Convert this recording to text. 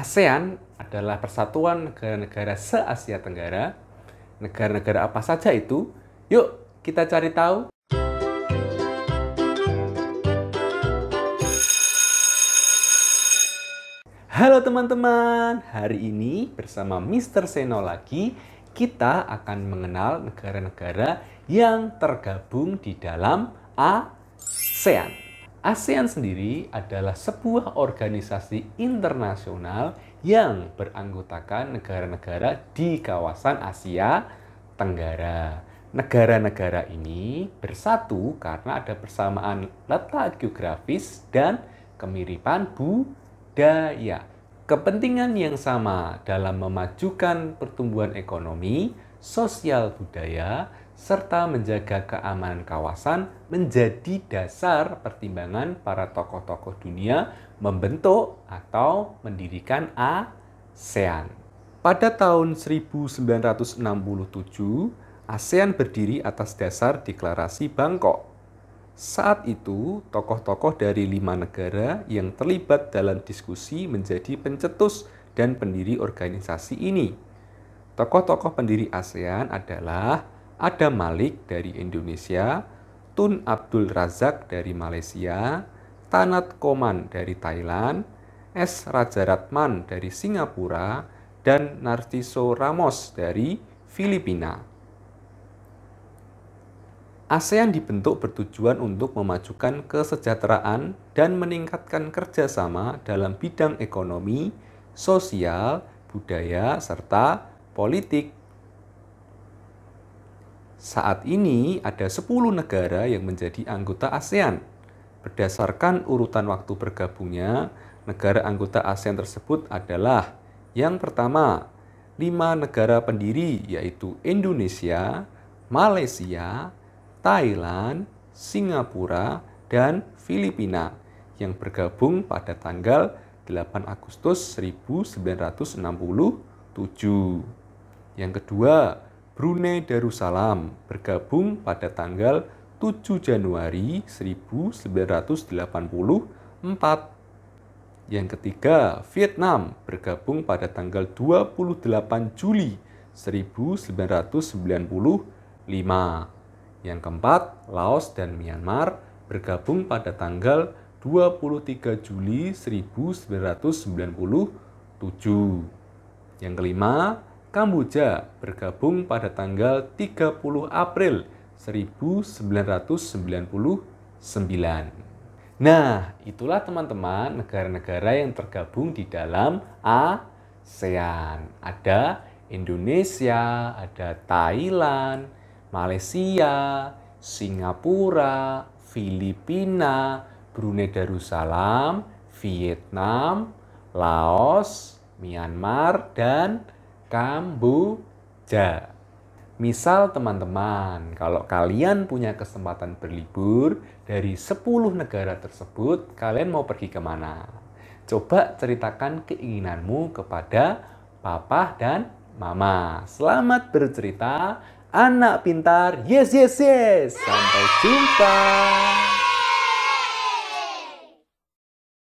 ASEAN adalah persatuan negara-negara se-Asia Tenggara. Negara-negara apa saja itu? Yuk, kita cari tahu. Halo teman-teman, hari ini bersama Mr. Seno lagi kita akan mengenal negara-negara yang tergabung di dalam ASEAN. ASEAN sendiri adalah sebuah organisasi internasional yang beranggotakan negara-negara di kawasan Asia Tenggara. Negara-negara ini bersatu karena ada persamaan letak geografis dan kemiripan budaya. Kepentingan yang sama dalam memajukan pertumbuhan ekonomi, sosial budaya, serta menjaga keamanan kawasan menjadi dasar pertimbangan para tokoh-tokoh dunia membentuk atau mendirikan ASEAN. Pada tahun 1967, ASEAN berdiri atas dasar deklarasi Bangkok. Saat itu, tokoh-tokoh dari lima negara yang terlibat dalam diskusi menjadi pencetus dan pendiri organisasi ini. Tokoh-tokoh pendiri ASEAN adalah ada Malik dari Indonesia, Tun Abdul Razak dari Malaysia, Tanat Koman dari Thailand, S. Ratman dari Singapura, dan Narciso Ramos dari Filipina. ASEAN dibentuk bertujuan untuk memajukan kesejahteraan dan meningkatkan kerjasama dalam bidang ekonomi, sosial, budaya, serta politik. Saat ini ada 10 negara yang menjadi anggota ASEAN. Berdasarkan urutan waktu bergabungnya, negara anggota ASEAN tersebut adalah yang pertama, 5 negara pendiri yaitu Indonesia, Malaysia, Thailand, Singapura, dan Filipina yang bergabung pada tanggal 8 Agustus 1967. Yang kedua, Brunei Darussalam bergabung pada tanggal 7 Januari 1984. Yang ketiga, Vietnam bergabung pada tanggal 28 Juli 1995. Yang keempat, Laos dan Myanmar bergabung pada tanggal 23 Juli 1997. Yang kelima, Kamboja bergabung pada tanggal 30 April 1999. Nah, itulah teman-teman negara-negara yang tergabung di dalam ASEAN. Ada Indonesia, ada Thailand, Malaysia, Singapura, Filipina, Brunei Darussalam, Vietnam, Laos, Myanmar, dan Kamboja. Misal teman-teman, kalau kalian punya kesempatan berlibur dari 10 negara tersebut, kalian mau pergi kemana? Coba ceritakan keinginanmu kepada papa dan mama. Selamat bercerita, anak pintar. Yes, yes, yes. Sampai jumpa.